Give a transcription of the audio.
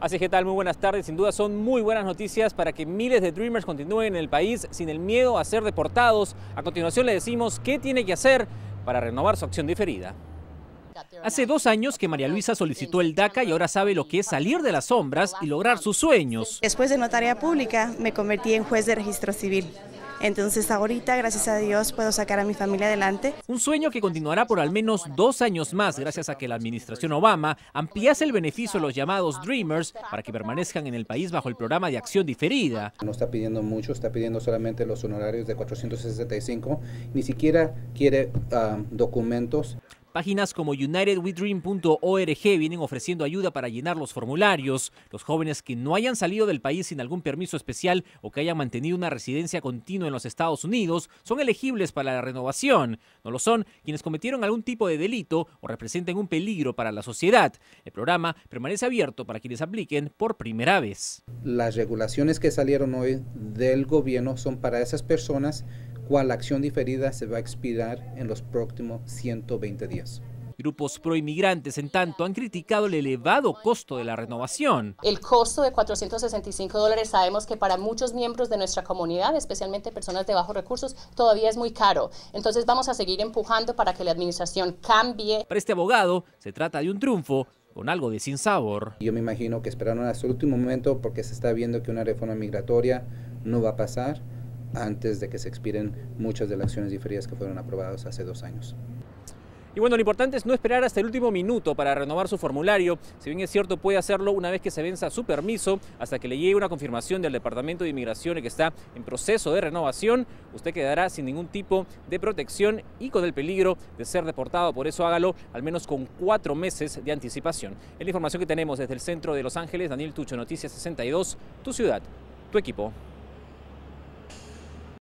Así que tal, muy buenas tardes. Sin duda son muy buenas noticias para que miles de Dreamers continúen en el país sin el miedo a ser deportados. A continuación le decimos qué tiene que hacer para renovar su acción diferida. Hace dos años que María Luisa solicitó el DACA y ahora sabe lo que es salir de las sombras y lograr sus sueños. Después de notaria pública me convertí en juez de registro civil. Entonces ahorita, gracias a Dios, puedo sacar a mi familia adelante. Un sueño que continuará por al menos dos años más, gracias a que la administración Obama ampliase el beneficio a los llamados Dreamers para que permanezcan en el país bajo el programa de acción diferida. No está pidiendo mucho, está pidiendo solamente los honorarios de 465, ni siquiera quiere ah, documentos. Páginas como UnitedWeDream.org vienen ofreciendo ayuda para llenar los formularios. Los jóvenes que no hayan salido del país sin algún permiso especial o que hayan mantenido una residencia continua en los Estados Unidos son elegibles para la renovación. No lo son quienes cometieron algún tipo de delito o representen un peligro para la sociedad. El programa permanece abierto para quienes apliquen por primera vez. Las regulaciones que salieron hoy del gobierno son para esas personas cual acción diferida se va a expirar en los próximos 120 días. Grupos proinmigrantes, en tanto, han criticado el elevado costo de la renovación. El costo de 465 dólares sabemos que para muchos miembros de nuestra comunidad, especialmente personas de bajos recursos, todavía es muy caro. Entonces vamos a seguir empujando para que la administración cambie. Para este abogado, se trata de un triunfo con algo de sin sabor. Yo me imagino que esperaron hasta el último momento porque se está viendo que una reforma migratoria no va a pasar antes de que se expiren muchas de las acciones diferidas que fueron aprobadas hace dos años. Y bueno, lo importante es no esperar hasta el último minuto para renovar su formulario. Si bien es cierto, puede hacerlo una vez que se venza su permiso, hasta que le llegue una confirmación del Departamento de Inmigración y que está en proceso de renovación, usted quedará sin ningún tipo de protección y con el peligro de ser deportado. Por eso hágalo al menos con cuatro meses de anticipación. Es la información que tenemos desde el centro de Los Ángeles. Daniel Tucho, Noticias 62, tu ciudad, tu equipo.